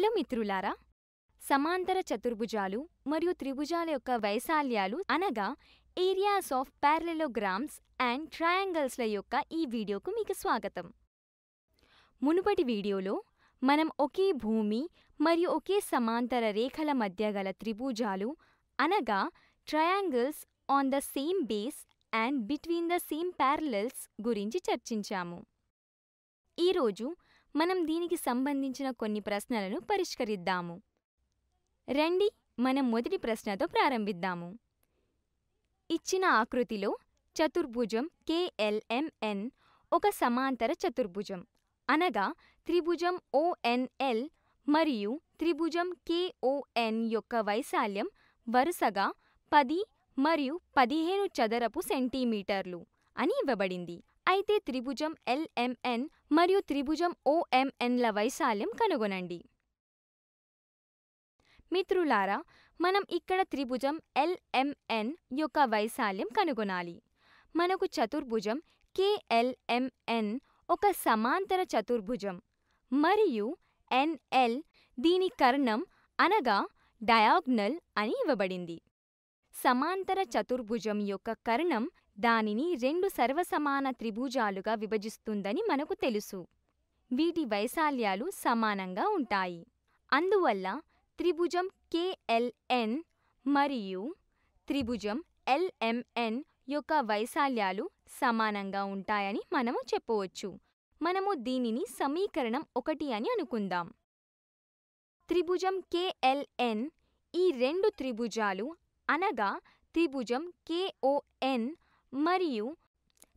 hello మిత్రులారా సమాంతర చతుర్భుజాలు మరియు త్రిభుజాల యొక్క వైశాల్యాలు అనగా ఏరియాస్ ఆఫ్ ప్యారలెలోగ్రామ్స్ అండ్ ట్రయాంగిల్స్ల యొక్క ఈ వీడియోకు మీకు స్వాగతం మునుపటి వీడియోలో మనం ఒకే భూమి మరియు ఒకే సమాంతర రేఖల మధ్య గల త్రిభుజాలు అనగా triangles on the same base and between the same parallels గురించి చర్చించాము ఈరోజు మనం దీనికి సంబంధించిన కొన్ని ప్రశ్నలను పరిష్కరిద్దాము రండి మనం మొదటి ప్రశ్నతో ప్రారంభిద్దాము ఇచ్చిన ఆకృతిలో చతుర్భుజం కేఎల్ఎంఎన్ ఒక సమాంతర చతుర్భుజం అనగా త్రిభుజం ఓఎన్ఎల్ మరియు త్రిభుజం కేఓఎన్ యొక్క వైశాల్యం వరుసగా పది మరియు పదిహేను చదరపు సెంటీమీటర్లు అని ఇవ్వబడింది అయితే త్రిభుజం ఎల్ఎంఎన్ మరియు త్రిభుజం ఓఎంఎన్ల వైశాల్యం కనుగొనండి మిత్రులారా మనం ఇక్కడ త్రిభుజం ఎల్ఎంఎన్ యొక్క వైశాల్యం కనుగొనాలి మనకు చతుర్భుజం కేఎల్ఎంఎన్ ఒక సమాంతర చతుర్భుజం మరియు ఎన్ఎల్ దీని కర్ణం అనగా డయాగ్నల్ అని ఇవ్వబడింది సమాంతర చతుర్భుజం యొక్క కర్ణం దానిని రెండు సర్వసమాన త్రిభుజాలుగా విభజిస్తుందని మనకు తెలుసు వీటి వైశాల్యాలు సమానంగా ఉంటాయి అందువల్ల త్రిభుజం కేఎల్ఎన్ మరియు త్రిభుజం ఎల్ఎంఎన్ యొక్క వైశాల్యాలు సమానంగా ఉంటాయని మనము చెప్పవచ్చు మనము దీనిని సమీకరణం ఒకటి అని అనుకుందాం త్రిభుజం కేఎల్ఎన్ ఈ రెండు త్రిభుజాలు అనగా త్రిభుజం కేఓఎన్ మరియు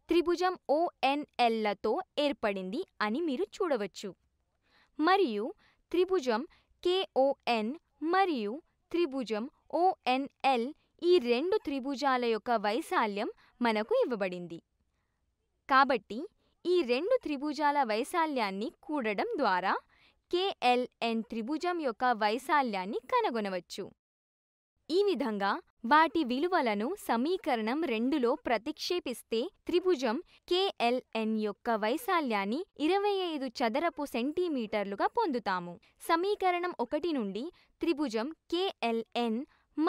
త్రిభుజం ఓఎన్ఎల్లతో ఏర్పడింది అని మీరు చూడవచ్చు మరియు త్రిభుజం కేఓఎన్ మరియు త్రిభుజం ఓఎన్ఎల్ ఈ రెండు త్రిభుజాల యొక్క వైశాల్యం మనకు ఇవ్వబడింది కాబట్టి ఈ రెండు త్రిభుజాల వైశాల్యాన్ని కూడడం ద్వారా కేఎల్ఎన్ త్రిభుజం యొక్క వైశాల్యాన్ని కనుగొనవచ్చు ఈ విధంగా వాటి విలువలను సమీకరణం రెండులో ప్రతిక్షేపిస్తే త్రిభుజం కేఎల్ఎన్ యొక్క వైశాల్యాన్ని ఇరవై ఐదు చదరపు సెంటీమీటర్లుగా పొందుతాము సమీకరణం ఒకటి నుండి త్రిభుజం కేఎల్ఎన్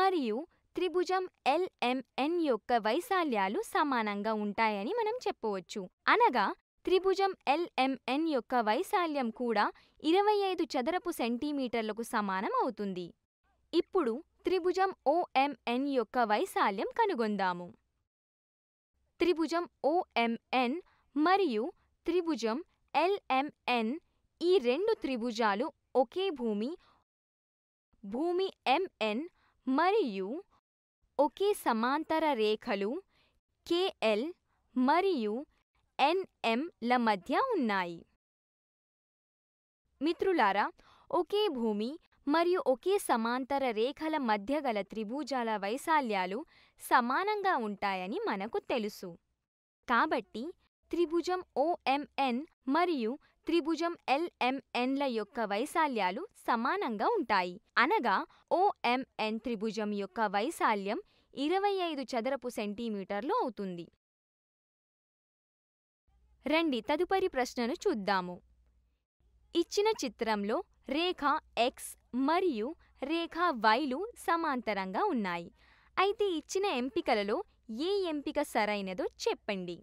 మరియు త్రిభుజం ఎల్ఎంఎన్ యొక్క వైశాల్యాలు సమానంగా ఉంటాయని మనం చెప్పవచ్చు అనగా త్రిభుజం ఎల్ఎంఎన్ యొక్క వైశాల్యం కూడా ఇరవై ఐదు చదరపు సెంటీమీటర్లకు సమానం అవుతుంది ఇప్పుడు త్రిభుజం ఓఎంఎన్ యొక్క వైశాల్యం కనుగొందాము త్రిభుజం ఓఎంఎన్ మరియు త్రిభుజం ఎల్ఎంఎన్ ఈ రెండు త్రిభుజాలు ఒకే భూమి భూమి ఎంఎన్ మరియు ఒకే సమాంతర రేఖలు కెఎల్ మరియు ఎన్ఎంల మధ్య ఉన్నాయి మిత్రులారా ఒకే భూమి మరియు ఒకే సమాంతర రేఖల మధ్య గల త్రిభుజాల వైశాల్యాలు సమానంగా ఉంటాయని మనకు తెలుసు కాబట్టి త్రిభుజం ఓఎంఎన్ మరియు త్రిభుజం ఎల్ఎంఎన్ల యొక్క వైశాల్యాలు సమానంగా ఉంటాయి అనగా ఓఎంఎన్ త్రిభుజం యొక్క వైశాల్యం ఇరవై ఐదు చదరపు సెంటీమీటర్లు అవుతుంది రండి తదుపరి ప్రశ్నను చూద్దాము ఇచ్చిన చిత్రంలో రేఖ ఎక్స్ మరియు రేఖ వైలు సమాంతరంగా ఉన్నాయి అయితే ఇచ్చిన ఎంపికలలో ఏ ఎంపిక సరైనదో చెప్పండి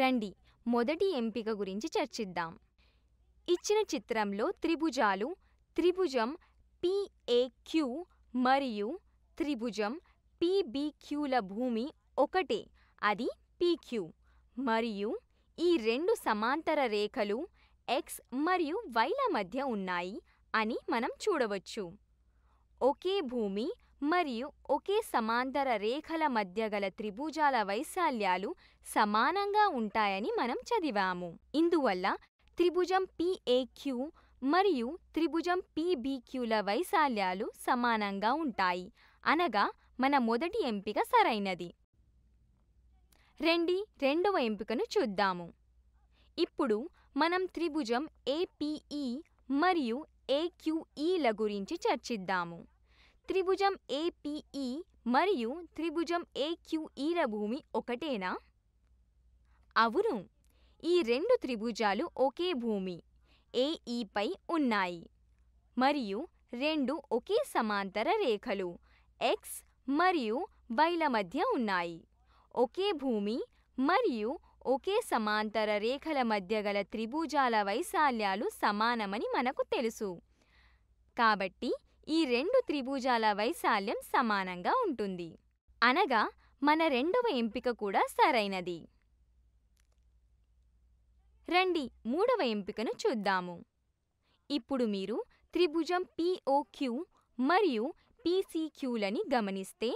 రండి మొదటి ఎంపిక గురించి చర్చిద్దాం ఇచ్చిన చిత్రంలో త్రిభుజాలు త్రిభుజం పిఏక్యూ మరియు త్రిభుజం పిబిక్యూల భూమి ఒకటే అది పిక్యూ మరియు ఈ రెండు సమాంతర రేఖలు ఎక్స్ మరియు వైల మధ్య ఉన్నాయి అని మనం చూడవచ్చు ఒకే భూమి మరియు ఒకే సమాంతర రేఖల మధ్య గల త్రిభుజాల వైశాల్యాలు సమానంగా ఉంటాయని మనం చదివాము ఇందువల్ల త్రిభుజం పిఏక్యూ మరియు త్రిభుజం పిబిక్యూల వైశాల్యాలు సమానంగా ఉంటాయి అనగా మన మొదటి ఎంపిక సరైనది రండి రెండవ ఎంపికను చూద్దాము ఇప్పుడు మనం త్రిభుజం ఏపీఈ e మరియు ఏక్యూఈల e గురించి చర్చిద్దాము త్రిభుజం ఏపీఈ e మరియు త్రిభుజం ఏక్యూఈల భూమి ఒకటేనా అవును ఈ రెండు త్రిభుజాలు ఒకే భూమి ఏఈపై ఉన్నాయి మరియు రెండు ఒకే సమాంతర రేఖలు ఎక్స్ మరియు వైల మధ్య ఉన్నాయి ఒకే భూమి మరియు ఒకే సమాంతర రేఖల మధ్య గల త్రిభుజాల వైశాల్యాలు సమానమని మనకు తెలుసు కాబట్టి ఈ రెండు త్రిభుజాల వైశాల్యం సమానంగా ఉంటుంది అనగా మన రెండవ ఎంపిక కూడా సరైనది రండి మూడవ ఎంపికను చూద్దాము ఇప్పుడు మీరు త్రిభుజం పిఓక్యూ మరియు పిసిక్యూలని గమనిస్తే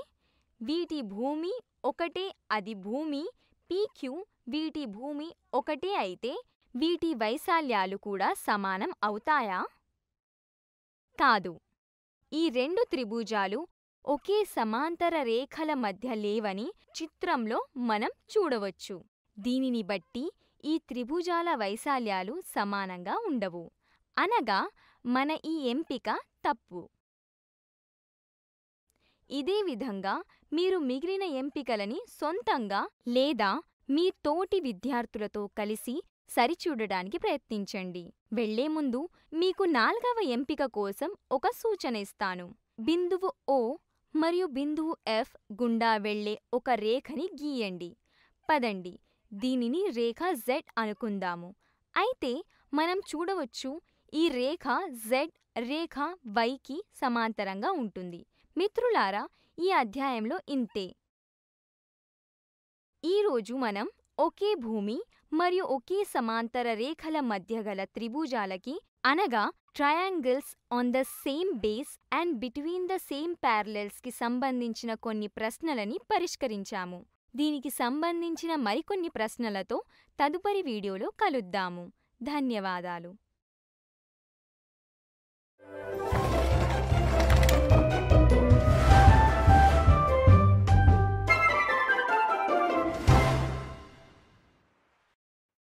వీటి భూమి ఒకటే అది భూమి పీక్యూ వీటి భూమి ఒకటే అయితే వీటి వైశాల్యాలు కూడా సమానం అవుతాయా కాదు ఈ రెండు త్రిభుజాలు ఒకే సమాంతర రేఖల మధ్య లేవని చిత్రంలో మనం చూడవచ్చు దీనిని బట్టి ఈ త్రిభుజాల వైశాల్యాలు సమానంగా ఉండవు అనగా మన ఈ ఎంపిక తప్పు ఇదే విధంగా మీరు మిగిలిన ఎంపికలని సొంతంగా లేదా మీ తోటి విద్యార్థులతో కలిసి సరిచూడడానికి ప్రయత్నించండి వెళ్లే ముందు మీకు నాల్గవ ఎంపిక కోసం ఒక సూచన ఇస్తాను బిందువు ఓ మరియు బిందువు ఎఫ్ గుండా వెళ్లే ఒక రేఖని గీయండి పదండి దీనిని రేఖ జెడ్ అనుకుందాము అయితే మనం చూడవచ్చు ఈ రేఖ జెడ్ రేఖ వైకి సమాంతరంగా ఉంటుంది మిత్రులారా ఈ అధ్యాయంలో ఇంతే ఈరోజు మనం ఒకే భూమి మరియు ఒకే సమాంతర రేఖల మధ్య గల త్రిభుజాలకి అనగా triangles on the same base and between the same కి సంబంధించిన కొన్ని ప్రశ్నలని పరిష్కరించాము దీనికి సంబంధించిన మరికొన్ని ప్రశ్నలతో తదుపరి వీడియోలో కలుద్దాము ధన్యవాదాలు